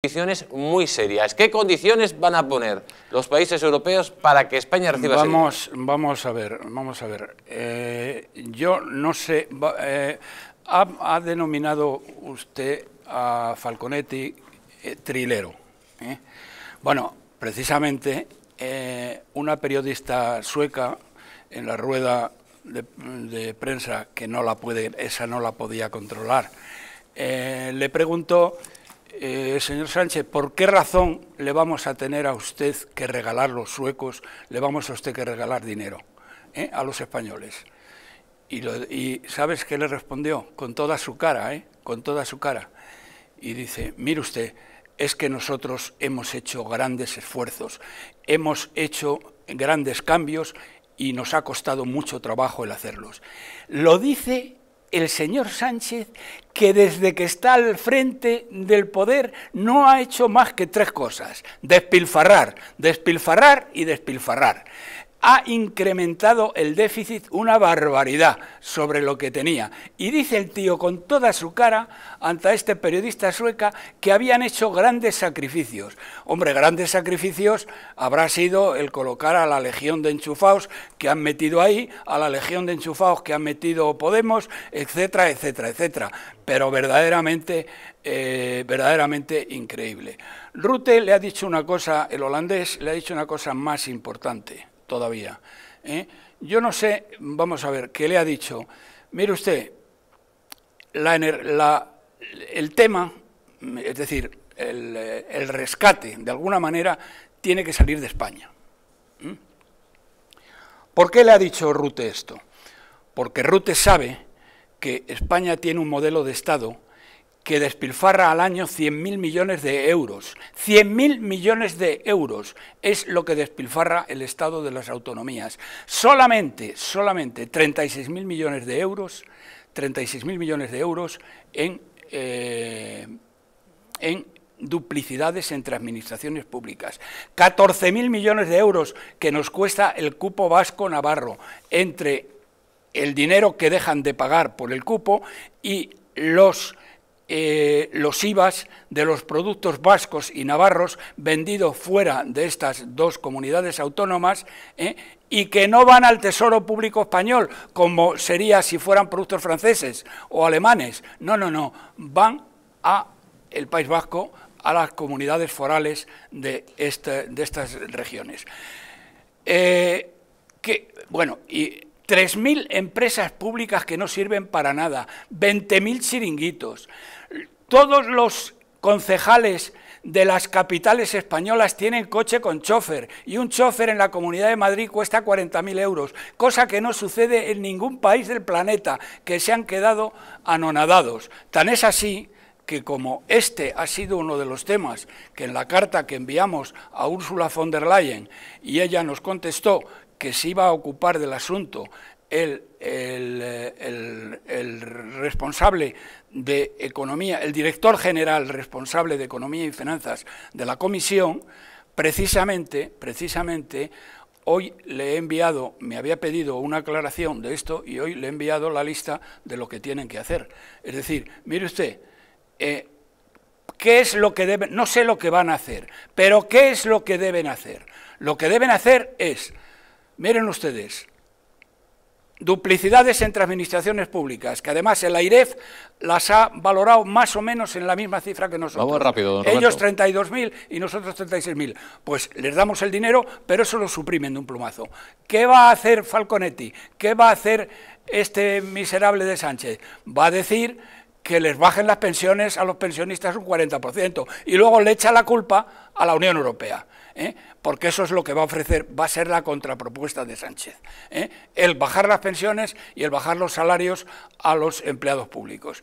condiciones muy serias. ¿Qué condiciones van a poner los países europeos para que España reciba vamos, Vamos a ver, vamos a ver. Eh, yo no sé, eh, ha, denominado usted a Falconetti eh, trilero. Bueno, precisamente una periodista sueca en la rueda de, de, prensa que no la puede, esa no la podía controlar, le preguntó eh, señor Sánchez, ¿por qué razón le vamos a tener a usted que regalar los suecos, le vamos a usted que regalar dinero eh, a los españoles? Y, y, ¿sabes qué le respondió? Con toda su cara, ¿eh? Con toda su cara. Y dice, mire usted, es que nosotros hemos hecho grandes esfuerzos, hemos hecho grandes cambios y nos ha costado mucho trabajo el hacerlos. Lo dice el señor Sánchez, que desde que está al frente del poder no ha hecho más que tres cosas, despilfarrar, despilfarrar y despilfarrar ha incrementado el déficit una barbaridad sobre lo que tenía. Y dice el tío con toda su cara ante este periodista sueca que habían hecho grandes sacrificios. Hombre, grandes sacrificios habrá sido el colocar a la legión de enchufados que han metido ahí, a la legión de enchufados que han metido Podemos, etcétera, etcétera, etcétera. Pero verdaderamente, eh, verdaderamente increíble. Rute le ha dicho una cosa, el holandés le ha dicho una cosa más importante todavía. ¿eh? Yo no sé, vamos a ver, qué le ha dicho, mire usted, la, el tema, es decir, el, rescate, de alguna manera, tiene que salir de España. ¿Por qué le ha dicho Rute esto? Porque Rute sabe que España tiene un modelo de Estado que despilfarra al año 100.000 millones de euros. 100.000 millones de euros es lo que despilfarra el Estado de las autonomías. Solamente, solamente 36.000 millones de euros, millones de euros en, eh, en duplicidades entre administraciones públicas. 14.000 millones de euros que nos cuesta el cupo vasco-navarro entre el dinero que dejan de pagar por el cupo y los eh, los IVAs de los productos vascos y navarros vendidos fuera de estas dos comunidades autónomas eh, y que no van al Tesoro Público Español, como sería si fueran productos franceses o alemanes. No, no, no, van a el País Vasco, a las comunidades forales de, este, de estas regiones. Eh, que, bueno, y 3.000 empresas públicas que no sirven para nada, 20.000 chiringuitos. Todos los concejales de las capitales españolas tienen coche con chofer y un chofer en la Comunidad de Madrid cuesta 40.000 euros, cosa que no sucede en ningún país del planeta, que se han quedado anonadados. Tan es así que como este ha sido uno de los temas que en la carta que enviamos a Ursula von der Leyen y ella nos contestó que se iba a ocupar del asunto el, el, responsable de economía, el director general responsable de economía y finanzas de la comisión, precisamente, precisamente, hoy le he enviado, me había pedido una aclaración de esto y hoy le he enviado la lista de lo que tienen que hacer. Es decir, mire usted, eh, ¿qué es lo que deben, no sé lo que van a hacer, pero qué es lo que deben hacer? Lo que deben hacer es Miren ustedes, duplicidades entre administraciones públicas, que además el AIREF las ha valorado más o menos en la misma cifra que nosotros. Vamos rápido, Ellos 32.000 y nosotros 36.000. Pues les damos el dinero, pero eso lo suprimen de un plumazo. ¿Qué va a hacer Falconetti? ¿Qué va a hacer este miserable de Sánchez? Va a decir que les bajen las pensiones a los pensionistas un 40% y luego le echa la culpa a la Unión Europea. ¿eh? porque eso es lo que va a ofrecer, va a ser la contrapropuesta de Sánchez, ¿eh? el bajar las pensiones y el bajar los salarios a los empleados públicos.